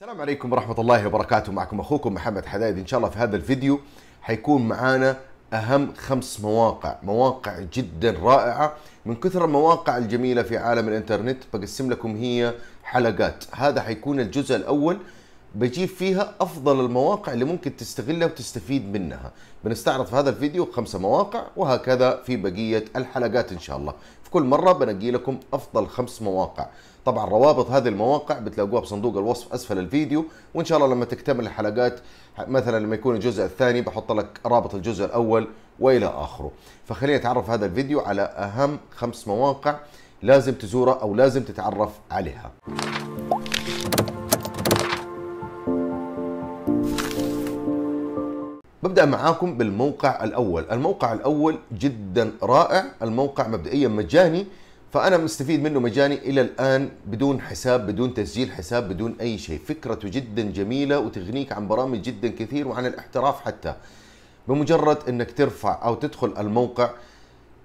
السلام عليكم ورحمة الله وبركاته معكم أخوكم محمد حدايد إن شاء الله في هذا الفيديو حيكون معانا أهم خمس مواقع مواقع جدا رائعة من كثر المواقع الجميلة في عالم الإنترنت بقسم لكم هي حلقات هذا حيكون الجزء الأول بجيب فيها أفضل المواقع اللي ممكن تستغلها وتستفيد منها بنستعرض في هذا الفيديو خمسة مواقع وهكذا في بقية الحلقات إن شاء الله في كل مره بنقي لكم افضل خمس مواقع طبعا روابط هذه المواقع بتلاقوها بصندوق الوصف اسفل الفيديو وان شاء الله لما تكتمل الحلقات مثلا لما يكون الجزء الثاني بحط لك رابط الجزء الاول والى اخره فخلينا نتعرف هذا الفيديو على اهم خمس مواقع لازم تزورها او لازم تتعرف عليها ببدأ معاكم بالموقع الأول الموقع الأول جدا رائع الموقع مبدئيا مجاني فأنا مستفيد منه مجاني إلى الآن بدون حساب بدون تسجيل حساب بدون أي شيء فكرته جدا جميلة وتغنيك عن برامج جدا كثير وعن الاحتراف حتى بمجرد أنك ترفع أو تدخل الموقع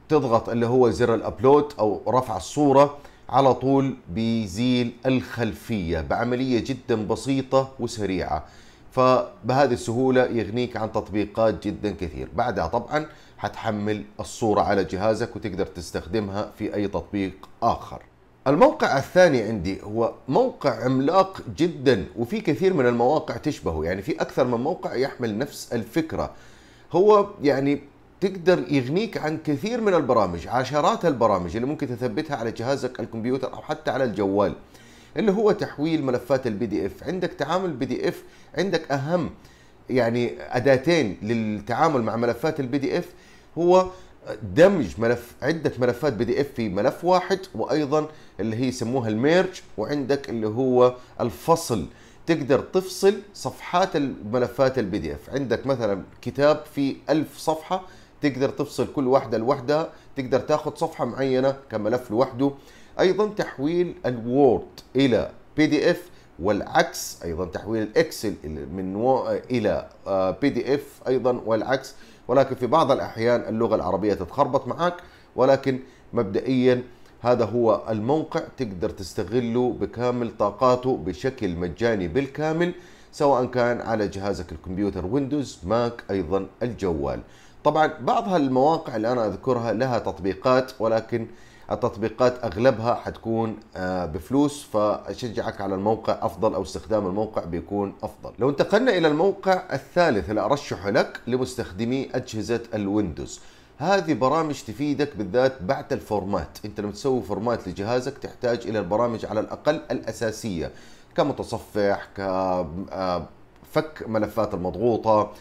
تضغط اللي هو زر الأبلود أو رفع الصورة على طول بيزيل الخلفية بعملية جدا بسيطة وسريعة فبهذه السهولة يغنيك عن تطبيقات جدا كثير بعدها طبعا حتحمل الصورة على جهازك وتقدر تستخدمها في أي تطبيق آخر الموقع الثاني عندي هو موقع عملاق جدا وفي كثير من المواقع تشبهه يعني في أكثر من موقع يحمل نفس الفكرة هو يعني تقدر يغنيك عن كثير من البرامج عشرات البرامج اللي ممكن تثبتها على جهازك الكمبيوتر أو حتى على الجوال اللي هو تحويل ملفات البي دي اف عندك تعامل بي دي اف عندك اهم يعني اداتين للتعامل مع ملفات البي دي اف هو دمج ملف عده ملفات بي دي اف في ملف واحد وايضا اللي هي يسموها الميرج وعندك اللي هو الفصل تقدر تفصل صفحات الملفات البي دي اف عندك مثلا كتاب فيه ألف صفحه تقدر تفصل كل واحدة لوحدها تقدر تاخذ صفحة معينة كملف لوحده أيضا تحويل الوورد إلى بي دي اف والعكس ايضا تحويل الاكسل من و... الى بي دي اف ايضا والعكس ولكن في بعض الاحيان اللغه العربيه تتخربط معك ولكن مبدئيا هذا هو الموقع تقدر تستغله بكامل طاقاته بشكل مجاني بالكامل سواء كان على جهازك الكمبيوتر ويندوز ماك ايضا الجوال طبعا بعض هالمواقع اللي انا اذكرها لها تطبيقات ولكن التطبيقات اغلبها حتكون آه، بفلوس فاشجعك على الموقع افضل او استخدام الموقع بيكون افضل. لو انتقلنا الى الموقع الثالث اللي ارشحه لك لمستخدمي اجهزه الويندوز. هذه برامج تفيدك بالذات بعد الفورمات، انت لما تسوي فورمات لجهازك تحتاج الى البرامج على الاقل الاساسيه كمتصفح كفك آه، ملفات المضغوطه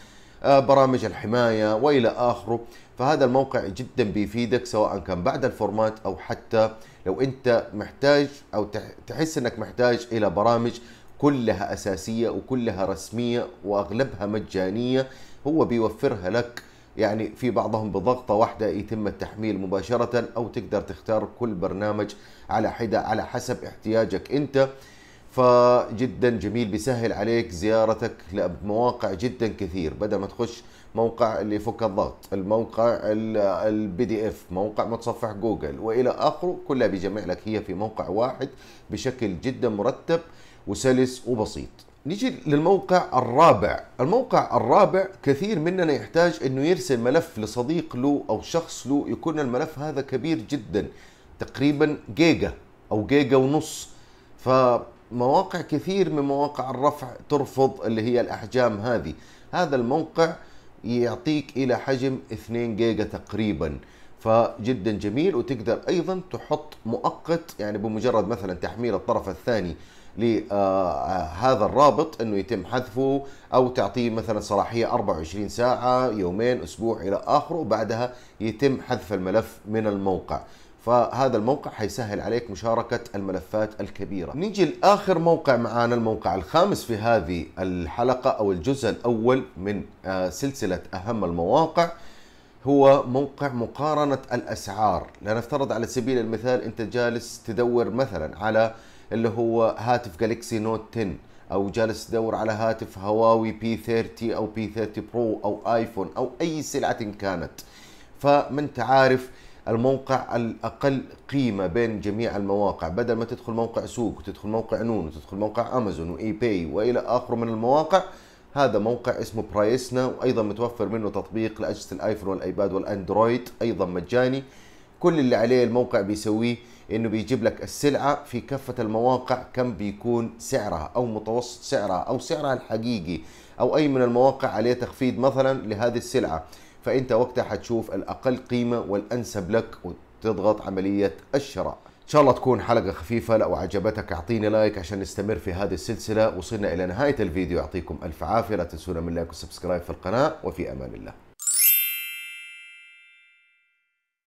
آه، برامج الحماية وإلى آخره فهذا الموقع جدا بيفيدك سواء كان بعد الفورمات أو حتى لو أنت محتاج أو تحس أنك محتاج إلى برامج كلها أساسية وكلها رسمية وأغلبها مجانية هو بيوفرها لك يعني في بعضهم بضغطة واحدة يتم التحميل مباشرة أو تقدر تختار كل برنامج على حدة على حسب احتياجك أنت فجدا جميل بيسهل عليك زيارتك لمواقع جدا كثير بدل ما تخش موقع اللي يفك الضغط الموقع البي دي اف موقع متصفح جوجل والى اخره كلها بيجمع لك هي في موقع واحد بشكل جدا مرتب وسلس وبسيط نيجي للموقع الرابع الموقع الرابع كثير مننا يحتاج انه يرسل ملف لصديق له او شخص له يكون الملف هذا كبير جدا تقريبا جيجا او جيجا ونص ف مواقع كثير من مواقع الرفع ترفض اللي هي الاحجام هذه هذا الموقع يعطيك الى حجم 2 جيجا تقريبا فجدا جميل وتقدر ايضا تحط مؤقت يعني بمجرد مثلا تحميل الطرف الثاني لهذا آه، الرابط انه يتم حذفه او تعطيه مثلا صلاحيه 24 ساعه يومين اسبوع الى اخره وبعدها يتم حذف الملف من الموقع فهذا الموقع حيسهل عليك مشاركة الملفات الكبيرة نيجي لآخر موقع معانا الموقع الخامس في هذه الحلقة أو الجزء الأول من آه، سلسلة أهم المواقع هو موقع مقارنة الأسعار لنفترض على سبيل المثال أنت جالس تدور مثلا على اللي هو هاتف جالكسي نوت 10 او جالس تدور على هاتف هواوي بي 30 او بي 30 برو او ايفون او اي سلعه كانت فما انت عارف الموقع الاقل قيمه بين جميع المواقع بدل ما تدخل موقع سوق وتدخل موقع نون وتدخل موقع امازون واي باي والى اخره من المواقع هذا موقع اسمه برايسنا وايضا متوفر منه تطبيق لاجهزه الايفون والايباد والاندرويد ايضا مجاني كل اللي عليه الموقع بيسويه انه بيجيب لك السلعه في كافه المواقع كم بيكون سعرها او متوسط سعرها او سعرها الحقيقي او اي من المواقع عليه تخفيض مثلا لهذه السلعه فانت وقتها حتشوف الاقل قيمه والانسب لك وتضغط عمليه الشراء ان شاء الله تكون حلقه خفيفه لو عجبتك اعطيني لايك عشان نستمر في هذه السلسله وصلنا الى نهايه الفيديو يعطيكم الف عافيه لا تنسونا من لايك وسبسكرايب في القناه وفي امان الله